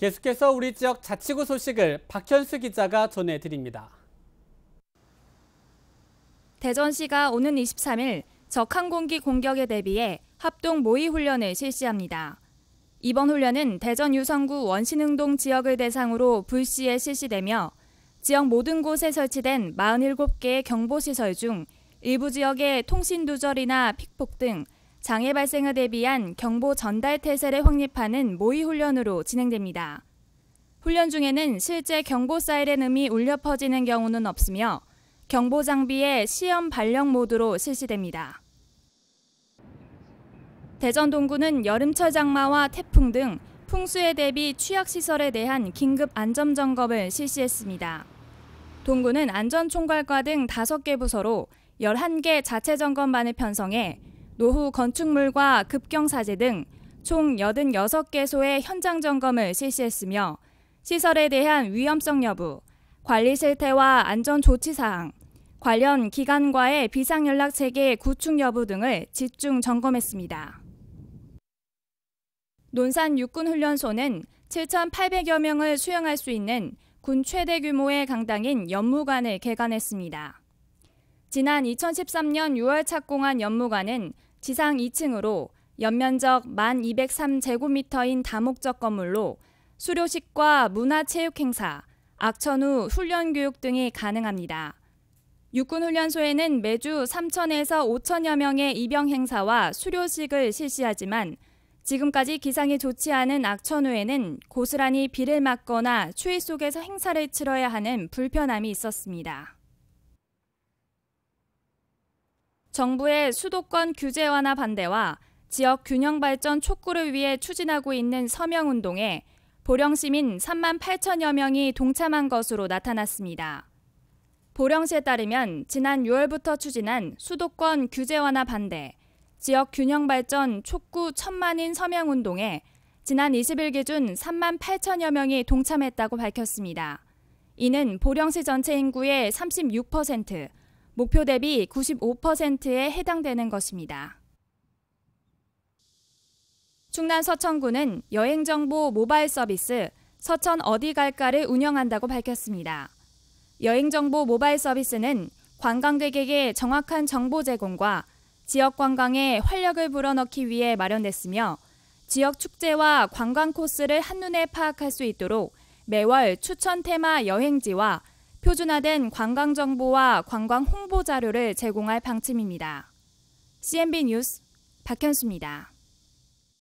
계속해서 우리 지역 자치구 소식을 박현수 기자가 전해드립니다. 대전시가 오는 23일 적항공기 공격에 대비해 합동 모의 훈련을 실시합니다. 이번 훈련은 대전 유성구 원신흥동 지역을 대상으로 불시에 실시되며 지역 모든 곳에 설치된 47개의 경보시설 중 일부 지역의 통신 두절이나 픽폭 등 장애 발생을 대비한 경보 전달 태세를 확립하는 모의 훈련으로 진행됩니다. 훈련 중에는 실제 경보 사이렌음이 울려 퍼지는 경우는 없으며 경보 장비의 시험 발령 모드로 실시됩니다. 대전 동구는 여름철 장마와 태풍 등 풍수에 대비 취약시설에 대한 긴급 안전점검을 실시했습니다. 동구는 안전총괄과 등 5개 부서로 11개 자체점검반을 편성해 노후 건축물과 급경 사재등 총 86개소의 현장 점검을 실시했으며 시설에 대한 위험성 여부, 관리 실태와 안전 조치 사항, 관련 기관과의 비상 연락 체계 구축 여부 등을 집중 점검했습니다. 논산 육군 훈련소는 7,800여 명을 수용할 수 있는 군 최대 규모의 강당인 연무관을 개관했습니다. 지난 2013년 6월 착공한 연무관은 지상 2층으로 연면적 1203제곱미터인 다목적 건물로 수료식과 문화체육행사, 악천후 훈련교육 등이 가능합니다. 육군훈련소에는 매주 3천에서 5천여 명의 입영 행사와 수료식을 실시하지만 지금까지 기상이 좋지 않은 악천후에는 고스란히 비를 맞거나 추위 속에서 행사를 치러야 하는 불편함이 있었습니다. 정부의 수도권 규제 완화 반대와 지역 균형 발전 촉구를 위해 추진하고 있는 서명 운동에 보령 시민 3만 8천여 명이 동참한 것으로 나타났습니다. 보령시에 따르면 지난 6월부터 추진한 수도권 규제 완화 반대, 지역 균형 발전 촉구 천만인 서명 운동에 지난 20일 기준 3만 8천여 명이 동참했다고 밝혔습니다. 이는 보령시 전체 인구의 36%, 목표 대비 95%에 해당되는 것입니다. 충남 서천구는 여행정보 모바일 서비스 서천 어디 갈까를 운영한다고 밝혔습니다. 여행정보 모바일 서비스는 관광객에게 정확한 정보 제공과 지역 관광에 활력을 불어넣기 위해 마련됐으며 지역 축제와 관광 코스를 한눈에 파악할 수 있도록 매월 추천 테마 여행지와 표준화된 관광 정보와 관광 홍보 자료를 제공할 방침입니다. CNB 뉴스 박현수입니다.